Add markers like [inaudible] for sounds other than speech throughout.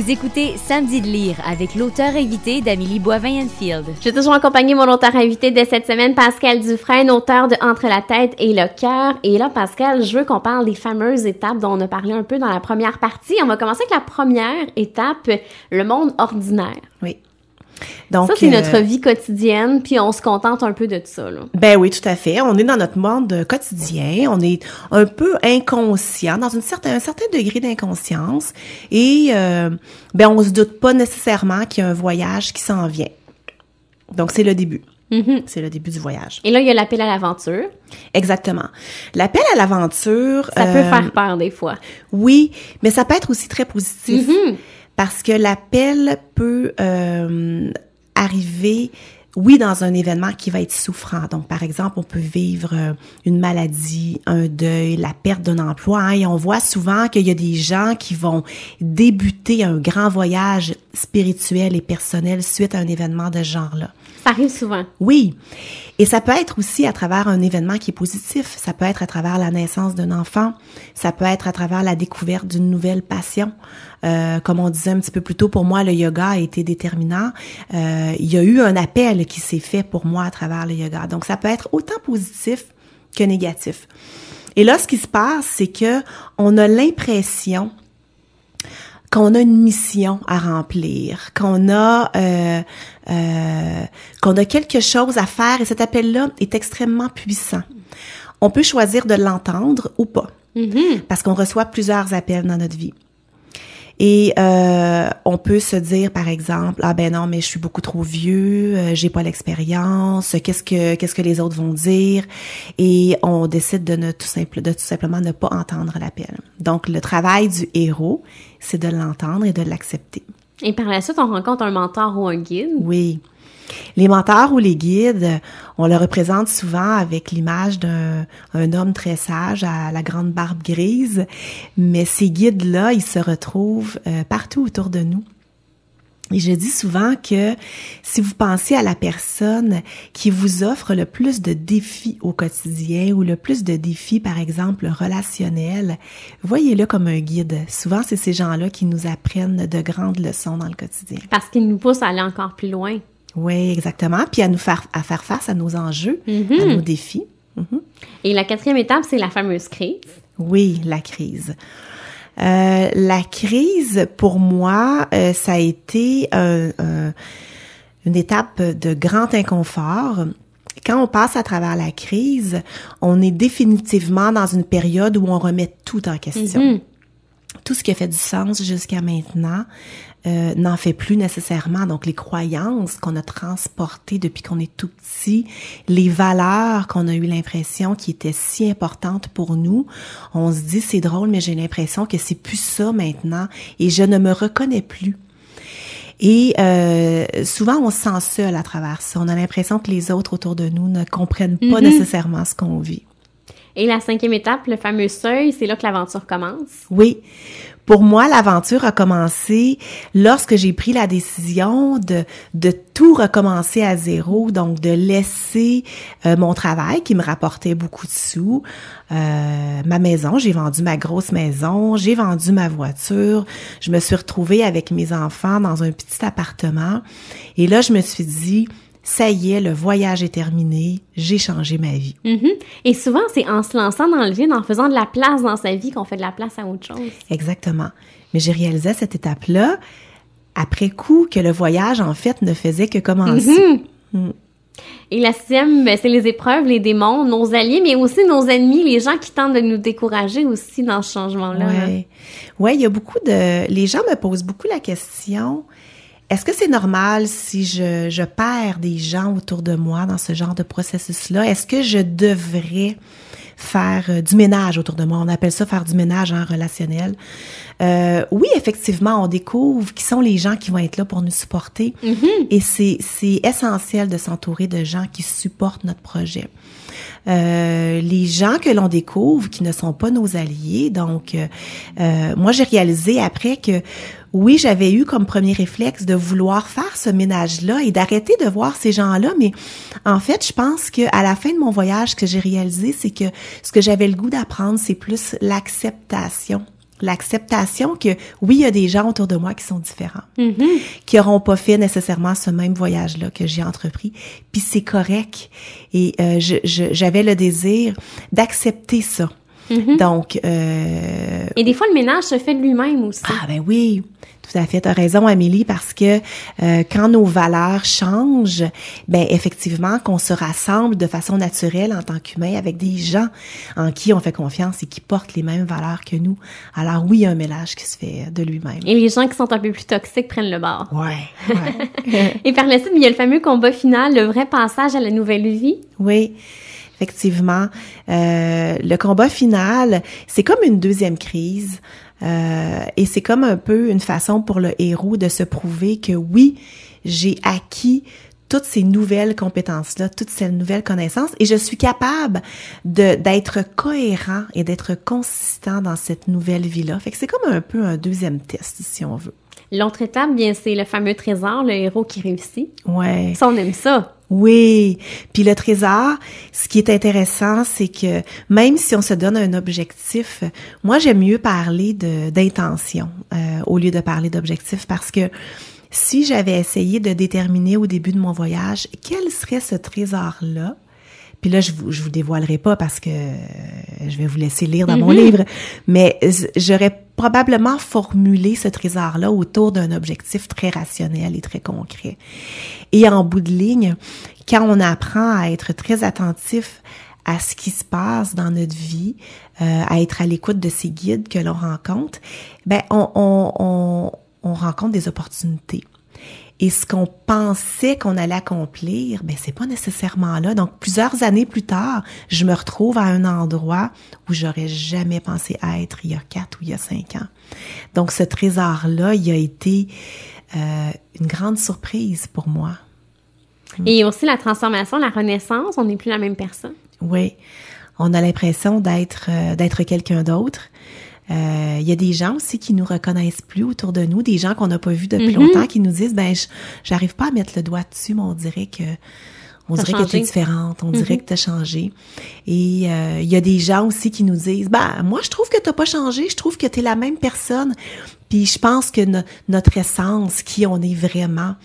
Vous écoutez Samedi de lire avec l'auteur invité d'Amélie Boivin-Enfield. Je suis toujours accompagnée mon auteur invité de cette semaine, Pascal Dufresne, auteur de Entre la tête et le cœur. Et là, Pascal, je veux qu'on parle des fameuses étapes dont on a parlé un peu dans la première partie. On va commencer avec la première étape, le monde ordinaire. Oui. Donc, ça, c'est notre euh, vie quotidienne, puis on se contente un peu de ça. Là. Ben oui, tout à fait. On est dans notre monde quotidien, on est un peu inconscient, dans une certain, un certain degré d'inconscience, et euh, ben on se doute pas nécessairement qu'il y a un voyage qui s'en vient. Donc, c'est le début. Mm-hmm. C'est le début du voyage. Et là, il y a l'appel à l'aventure. Exactement. L'appel à l'aventure... Ça peut euh, faire peur des fois. Oui, mais ça peut être aussi très positif. Mm-hmm parce que l'appel peut euh, arriver oui, dans un événement qui va être souffrant. Donc, par exemple, on peut vivre euh, une maladie, un deuil, la perte d'un emploi. et on voit souvent qu'il y a des gens qui vont débuter un grand voyage spirituel et personnel suite à un événement de ce genre-là. Ça arrive souvent. Oui. Et ça peut être aussi à travers un événement qui est positif, ça peut être à travers la naissance d'un enfant, ça peut être à travers la découverte d'une nouvelle passion. Euh, comme on disait un petit peu plus tôt, pour moi, le yoga a été déterminant. Euh, il y a eu un appel qui s'est fait pour moi à travers le yoga. Donc, ça peut être autant positif que négatif. Et là, ce qui se passe, c'est que on a l'impression qu'on a une mission à remplir, qu'on a euh, euh, qu'on a quelque chose à faire et cet appel-là est extrêmement puissant. On peut choisir de l'entendre ou pas, mm-hmm. parce qu'on reçoit plusieurs appels dans notre vie. Et euh, on peut se dire, par exemple, ah ben non, mais je suis beaucoup trop vieux, euh, j'ai pas l'expérience, qu'est-ce que qu'est-ce que les autres vont dire Et on décide de ne tout simple, de tout simplement ne pas entendre l'appel. Donc le travail du héros, c'est de l'entendre et de l'accepter. Et par la suite, on rencontre un mentor ou un guide. Oui. Les mentors ou les guides, on le représente souvent avec l'image d'un homme très sage à la grande barbe grise, mais ces guides-là, ils se retrouvent euh, partout autour de nous. Et je dis souvent que si vous pensez à la personne qui vous offre le plus de défis au quotidien ou le plus de défis, par exemple, relationnels, voyez-le comme un guide. Souvent, c'est ces gens-là qui nous apprennent de grandes leçons dans le quotidien. Parce qu'ils nous poussent à aller encore plus loin. Oui, exactement. Puis à nous faire, à faire face à nos enjeux, à mhm. nos défis. Mhm. Et la quatrième étape, c'est la fameuse crise. Oui, la crise. Euh, la crise, pour moi, euh, ça a été une étape de grand inconfort. Quand on passe à travers la crise, on est définitivement dans une période où on remet tout en question. Mhm tout ce qui a fait du sens jusqu'à maintenant euh, n'en fait plus nécessairement. Donc les croyances qu'on a transportées depuis qu'on est tout petit, les valeurs qu'on a eu l'impression qui étaient si importantes pour nous, on se dit c'est drôle mais j'ai l'impression que c'est plus ça maintenant et je ne me reconnais plus. Et euh, souvent, on se sent seul à travers ça. On a l'impression que les autres autour de nous ne comprennent pas mm-hmm. nécessairement ce qu'on vit. Et la cinquième étape, le fameux seuil, c'est là que l'aventure commence. Oui. Pour moi, l'aventure a commencé lorsque j'ai pris la décision de, de tout recommencer à zéro, donc de laisser euh, mon travail qui me rapportait beaucoup de sous, euh, ma maison, j'ai vendu ma grosse maison, j'ai vendu ma voiture, je me suis retrouvée avec mes enfants dans un petit appartement et là, je me suis dit, ça y est, le voyage est terminé, j'ai changé ma vie. Mm-hmm. Et souvent, c'est en se lançant dans le vide, en faisant de la place dans sa vie, qu'on fait de la place à autre chose. Exactement. Mais j'ai réalisé cette étape-là, après coup, que le voyage, en fait, ne faisait que commencer. Mm-hmm. Mm. Et la sixième, ben, c'est les épreuves, les démons, nos alliés, mais aussi nos ennemis, les gens qui tentent de nous décourager aussi dans ce changement-là. Hein. Oui, ouais, il y a beaucoup de... Les gens me posent beaucoup la question est-ce que c'est normal si je, je, perds des gens autour de moi dans ce genre de processus-là? Est-ce que je devrais faire euh, du ménage autour de moi? On appelle ça faire du ménage en relationnel. Euh, oui, effectivement, on découvre qui sont les gens qui vont être là pour nous supporter. Mm-hmm. Et c'est essentiel de s'entourer de gens qui supportent notre projet. Euh, les gens que l'on découvre qui ne sont pas nos alliés. Donc, moi, j'ai réalisé après que oui, j'avais eu comme premier réflexe de vouloir faire ce ménage-là et d'arrêter de voir ces gens-là, mais en fait, je pense que à la fin de mon voyage, ce que j'ai réalisé, c'est que ce que j'avais le goût d'apprendre, c'est plus l'acceptation l'acceptation que oui, il y a des gens autour de moi qui sont différents, mm-hmm. qui n'auront pas fait nécessairement ce même voyage-là que j'ai entrepris, puis c'est correct. Et euh, j'avais le désir d'accepter ça, Mhm. Donc. Euh... Et des fois, le ménage se fait de lui-même aussi. Ah, ben oui. Tout à fait, T'as raison Amélie parce que euh, quand nos valeurs changent, ben effectivement qu'on se rassemble de façon naturelle en tant qu'humain avec des gens en qui on fait confiance et qui portent les mêmes valeurs que nous. Alors oui, il y a un mélange qui se fait de lui-même. Et les gens qui sont un peu plus toxiques prennent le bord. [laughs] Ouais. et par la suite, il y a le fameux combat final, le vrai passage à la nouvelle vie. Oui effectivement. Euh, le combat final, c'est comme une deuxième crise. Euh, et c'est comme un peu une façon pour le héros de se prouver que oui, j'ai acquis toutes ces nouvelles compétences-là, toutes ces nouvelles connaissances, et je suis capable d'être cohérent et d'être consistant dans cette nouvelle vie-là. Fait que c'est comme un peu un deuxième test, si on veut. L'autre étape, bien, c'est le fameux trésor, le héros qui réussit. Ouais. Ça, on aime ça. Oui. Puis le trésor, ce qui est intéressant, c'est que même si on se donne un objectif, moi j'aime mieux parler d'intention euh, au lieu de parler d'objectif parce que si j'avais essayé de déterminer au début de mon voyage quel serait ce trésor-là, puis là, je vous, je vous dévoilerai pas parce que euh, je vais vous laisser lire dans mon mm-hmm. livre, mais euh, j'aurais probablement formuler ce trésor-là autour d'un objectif très rationnel et très concret. Et en bout de ligne, quand on apprend à être très attentif à ce qui se passe dans notre vie, euh, à être à l'écoute de ces guides que l'on rencontre, ben on, on, on, on rencontre des opportunités. Et ce qu'on pensait qu'on allait accomplir, ben c'est pas nécessairement là. Donc plusieurs années plus tard, je me retrouve à un endroit où j'aurais jamais pensé être il y a quatre ou il y a cinq ans. Donc ce trésor là, il a été euh, une grande surprise pour moi. Et aussi la transformation, la renaissance, on n'est plus la même personne. Oui, on a l'impression d'être euh, d'être quelqu'un d'autre. Il euh, y a des gens aussi qui nous reconnaissent plus autour de nous, des gens qu'on n'a pas vus depuis mhm. longtemps, qui nous disent ben j'arrive pas à mettre le doigt dessus, mais on dirait que on dirait différente, on mhm. dirait que tu as changé. Et il euh, y a des gens aussi qui nous disent, ben moi je trouve que tu t'as pas changé, je trouve que tu es la même personne. Puis je pense que notre essence, qui on est vraiment,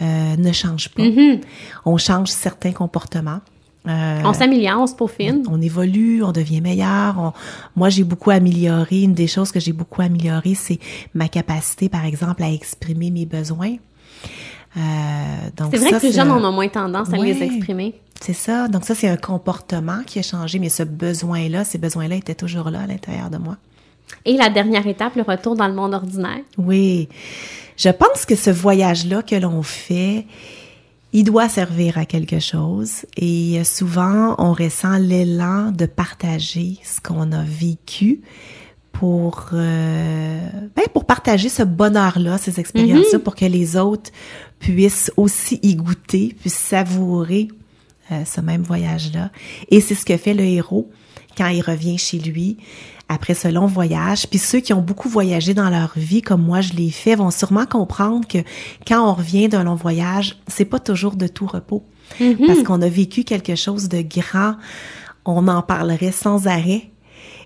euh, ne change pas. Mhm. On change certains comportements. Euh, on s'améliore, on se peaufine. On, évolue, on devient meilleur. moi, j'ai beaucoup amélioré. Une des choses que j'ai beaucoup amélioré, c'est ma capacité, par exemple, à exprimer mes besoins. Euh, c'est vrai que les jeunes ont moins tendance à les exprimer. C'est ça. Donc ça, c'est un comportement qui a changé, mais ce besoin-là, ces besoins-là étaient toujours là à l'intérieur de moi. Et la dernière étape, le retour dans le monde ordinaire. Oui. Je pense que ce voyage-là que l'on fait, il doit servir à quelque chose et euh, souvent on ressent l'élan de partager ce qu'on a vécu pour euh, ben, pour partager ce bonheur là ces expériences là mhm. pour que les autres puissent aussi y goûter puissent savourer euh, ce même voyage là et c'est ce que fait le héros quand il revient chez lui après ce long voyage. Puis ceux qui ont beaucoup voyagé dans leur vie, comme moi je l'ai fait, vont sûrement comprendre que quand on revient d'un long voyage, c'est pas toujours de tout repos. Mm-hmm. Parce qu'on a vécu quelque chose de grand, on en parlerait sans arrêt.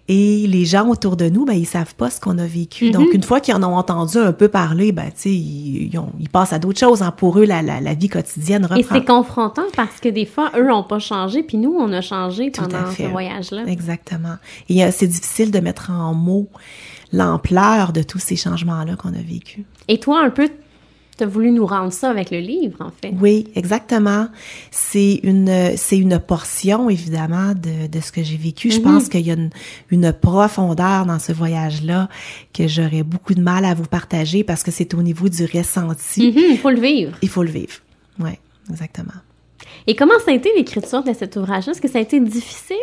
Et les gens autour de nous, ben, ils savent pas ce qu'on a vécu. Mhm. Donc, une fois qu'ils en ont entendu un peu parler, ben, tu sais, ils, passent à d'autres choses. Hein. Pour eux, la, la, vie quotidienne reprend. Et c'est confrontant parce que des fois, eux n'ont pas changé, puis nous, on a changé pendant ce voyage-là. Exactement. Et euh, c'est difficile de mettre en mots l'ampleur de tous ces changements-là qu'on a vécu. Et toi, un peu, tu as voulu nous rendre ça avec le livre, en fait. Oui, exactement. C'est une, c'est une portion, évidemment, de, de ce que j'ai vécu. Je mhm. pense qu'il y a une, profondeur dans ce voyage-là que j'aurais beaucoup de mal à vous partager parce que c'est au niveau du ressenti. Mhm, il faut le vivre. Il faut le vivre. Oui, exactement. Et comment ça a été l'écriture de cet ouvrage Est-ce que ça a été difficile?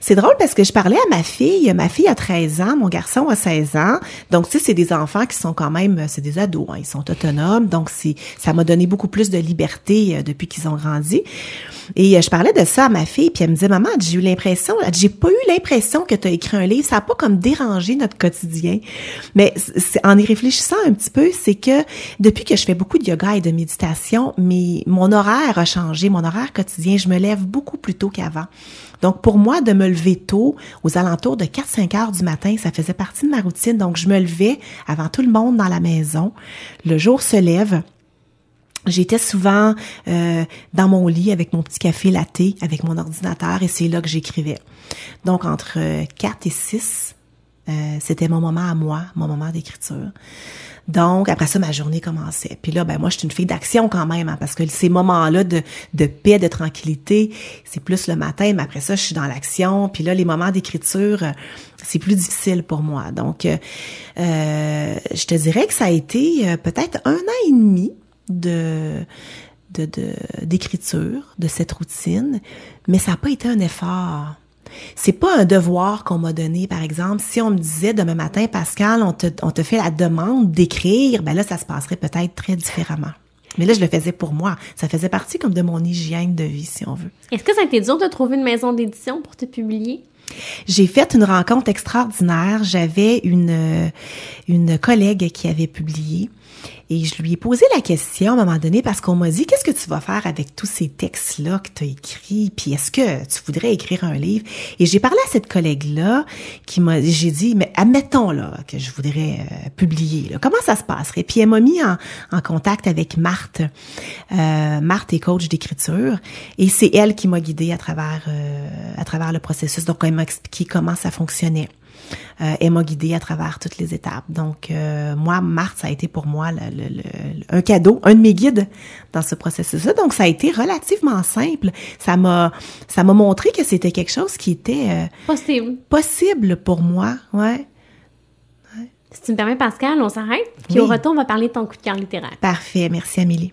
C'est drôle parce que je parlais à ma fille. Ma fille a 13 ans, mon garçon a 16 ans. Donc, tu sais, c'est des enfants qui sont quand même, c'est des ados, hein, ils sont autonomes. Donc, ça m'a donné beaucoup plus de liberté euh, depuis qu'ils ont grandi. Et euh, je parlais de ça à ma fille, puis elle me disait, maman, j'ai eu l'impression, j'ai pas eu l'impression que tu as écrit un livre. Ça a pas comme dérangé notre quotidien. Mais en y réfléchissant un petit peu, c'est que depuis que je fais beaucoup de yoga et de méditation, mais mon horaire a changé j'ai mon horaire quotidien. Je me lève beaucoup plus tôt qu'avant. Donc, pour moi, de me lever tôt, aux alentours de 4-5 heures du matin, ça faisait partie de ma routine. Donc, je me levais avant tout le monde dans la maison. Le jour se lève. J'étais souvent euh, dans mon lit avec mon petit café latte, avec mon ordinateur, et c'est là que j'écrivais. Donc, entre 4 euh, et 6, euh, c'était mon moment à moi, mon moment d'écriture. Donc, après ça, ma journée commençait. Puis là, ben moi, je suis une fille d'action quand même, hein, parce que ces moments-là de, de paix, de tranquillité, c'est plus le matin, mais après ça, je suis dans l'action. Puis là, les moments d'écriture, euh, c'est plus difficile pour moi. Donc, euh, je te dirais que ça a été peut-être un an et demi de d'écriture, de, de cette routine, mais ça n'a pas été un effort c'est pas un devoir qu'on m'a donné, par exemple. Si on me disait demain matin, Pascal, on te, fait la demande d'écrire, ben là, ça se passerait peut-être très différemment. Mais là, je le faisais pour moi. Ça faisait partie comme de mon hygiène de vie, si on veut. Est-ce que ça a été dur de trouver une maison d'édition pour te publier? J'ai fait une rencontre extraordinaire. J'avais une, euh, une collègue qui avait publié et je lui ai posé la question à un moment donné parce qu'on m'a dit, qu'est-ce que tu vas faire avec tous ces textes-là que tu as écrits? Puis est-ce que tu voudrais écrire un livre? Et j'ai parlé à cette collègue-là qui m'a, j'ai dit, mais admettons là que je voudrais euh, publier, là, comment ça se passerait? Puis elle m'a mis en, contact avec Marthe. Euh, Marthe est coach d'écriture et c'est elle qui m'a guidée à travers, euh, à travers le processus. Donc elle m'a expliqué comment ça fonctionnait et euh, m'a guidée à travers toutes les étapes. Donc, euh, moi, Marthe, ça a été pour moi le, un cadeau, un de mes guides dans ce processus-là. Donc, ça a été relativement simple. Ça m'a, ça m'a montré que c'était quelque chose qui était euh, possible. possible pour moi, ouais. Si tu me permets, Pascal, on s'arrête. Puis au retour, on va parler de ton coup de cœur littéraire. Parfait. Merci, Amélie.